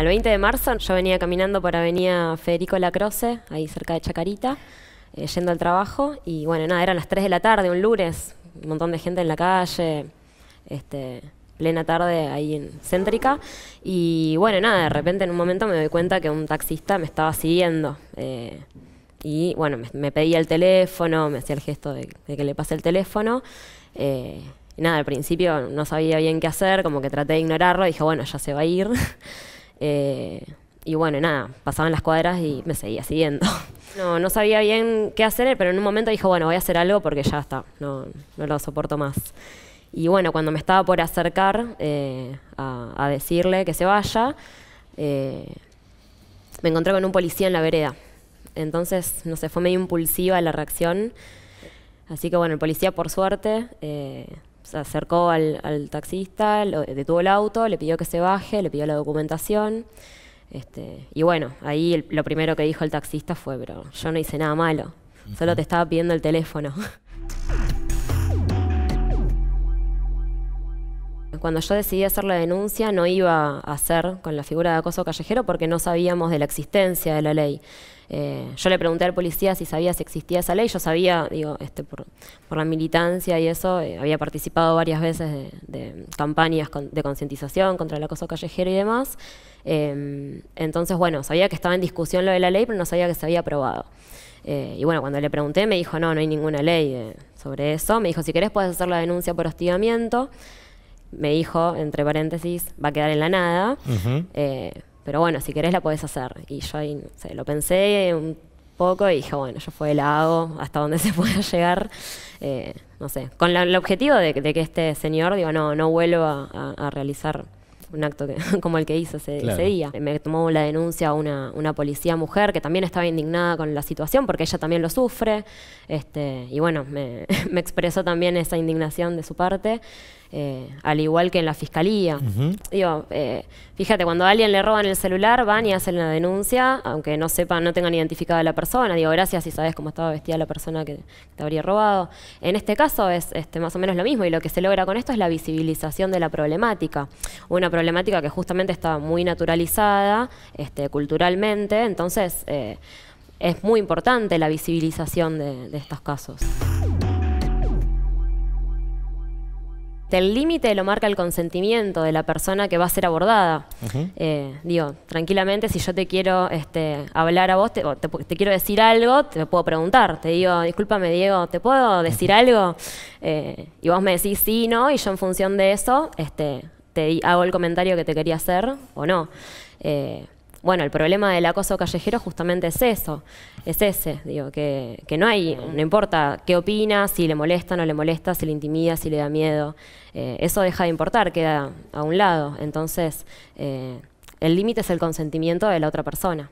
Al 20 de marzo yo venía caminando por Avenida Federico Lacroce, ahí cerca de Chacarita, eh, yendo al trabajo, y bueno, nada, eran las 3 de la tarde, un lunes, un montón de gente en la calle, este, plena tarde ahí en Céntrica. Y bueno, nada, de repente en un momento me doy cuenta que un taxista me estaba siguiendo. Eh, y bueno, me, pedía el teléfono, me hacía el gesto de, que le pase el teléfono. Eh, y nada, al principio no sabía bien qué hacer, como que traté de ignorarlo, dije, bueno, ya se va a ir. Eh, y bueno, nada, pasaban las cuadras y me seguía siguiendo. No, no sabía bien qué hacer, pero en un momento dijo, bueno, voy a hacer algo porque ya está, no, lo soporto más. Y bueno, cuando me estaba por acercar eh, a, decirle que se vaya, eh, me encontré con un policía en la vereda. Entonces, no sé, fue medio impulsiva la reacción. Así que bueno, el policía por suerte se acercó al, taxista, detuvo el auto, le pidió que se baje, le pidió la documentación. Este, y bueno, ahí lo primero que dijo el taxista fue, pero yo no hice nada malo, solo te estaba pidiendo el teléfono. cuando yo decidí hacer la denuncia no iba a hacer con la figura de acoso callejero porque no sabíamos de la existencia de la ley. Eh, yo le pregunté al policía si sabía si existía esa ley, yo sabía, digo, este, por, la militancia y eso, eh, había participado varias veces de, campañas de concientización contra el acoso callejero y demás. Eh, entonces, bueno, sabía que estaba en discusión lo de la ley, pero no sabía que se había aprobado. y bueno, cuando le pregunté me dijo, no, no hay ninguna ley sobre eso. Me dijo, si querés puedes hacer la denuncia por hostigamiento me dijo, entre paréntesis, va a quedar en la nada. Eh, pero bueno, si querés la podés hacer. Y yo ahí, lo pensé un poco y dije, bueno, yo fue la hago hasta donde se pueda llegar. Eh, no sé, con el objetivo de, que este señor, digo, no, no vuelvo a, realizar un acto como el que hizo ese, día. Me tomó la denuncia una, una policía mujer que también estaba indignada con la situación porque ella también lo sufre. Este, y bueno, me expresó también esa indignación de su parte. Eh, al igual que en la fiscalía. Digo, eh, fíjate, cuando a alguien le roban el celular, van y hacen la denuncia, aunque no sepan, no tengan identificada a la persona. Digo, gracias si sabes cómo estaba vestida la persona que te habría robado. En este caso es este, más o menos lo mismo y lo que se logra con esto es la visibilización de la problemática. Una problemática que justamente está muy naturalizada este, culturalmente, entonces eh, es muy importante la visibilización de estos casos. el límite lo marca el consentimiento de la persona que va a ser abordada. Eh, digo, tranquilamente, si yo te quiero este, hablar a vos, te, quiero decir algo, te puedo preguntar. Te digo, discúlpame, Diego, ¿te puedo decir algo? Eh, y vos me decís sí, y no, y yo en función de eso este, te hago el comentario que te quería hacer o no. Eh, bueno, el problema del acoso callejero justamente es eso, es ese, digo, que, no hay, no importa qué opina, si le molesta, no le molesta, si le intimida, si le da miedo, eh, eso deja de importar, queda a un lado. Entonces, eh, el límite es el consentimiento de la otra persona.